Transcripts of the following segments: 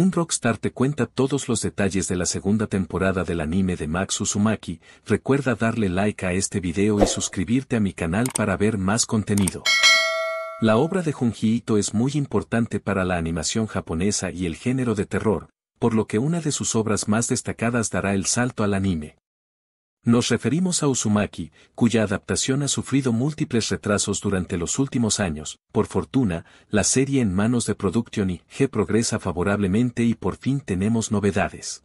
Un rockstar te cuenta todos los detalles de la segunda temporada del anime de Max Uzumaki, recuerda darle like a este video y suscribirte a mi canal para ver más contenido. La obra de Junji Ito es muy importante para la animación japonesa y el género de terror, por lo que una de sus obras más destacadas dará el salto al anime. Nos referimos a Usumaki, cuya adaptación ha sufrido múltiples retrasos durante los últimos años. Por fortuna, la serie en manos de Production y G progresa favorablemente y por fin tenemos novedades.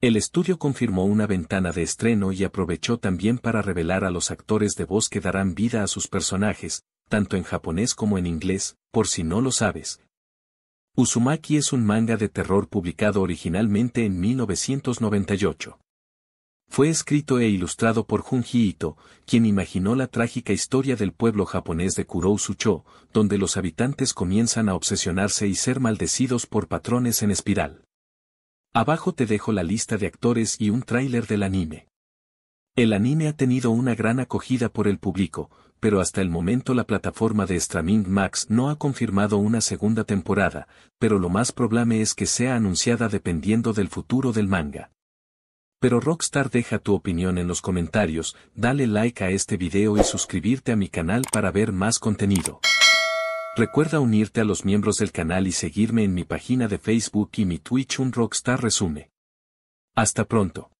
El estudio confirmó una ventana de estreno y aprovechó también para revelar a los actores de voz que darán vida a sus personajes, tanto en japonés como en inglés, por si no lo sabes. Usumaki es un manga de terror publicado originalmente en 1998. Fue escrito e ilustrado por Junji Ito, quien imaginó la trágica historia del pueblo japonés de Kurousucho, donde los habitantes comienzan a obsesionarse y ser maldecidos por patrones en espiral. Abajo te dejo la lista de actores y un tráiler del anime. El anime ha tenido una gran acogida por el público, pero hasta el momento la plataforma de Streaming Max no ha confirmado una segunda temporada, pero lo más probable es que sea anunciada dependiendo del futuro del manga. Pero Rockstar deja tu opinión en los comentarios, dale like a este video y suscribirte a mi canal para ver más contenido. Recuerda unirte a los miembros del canal y seguirme en mi página de Facebook y mi Twitch un Rockstar resume. Hasta pronto.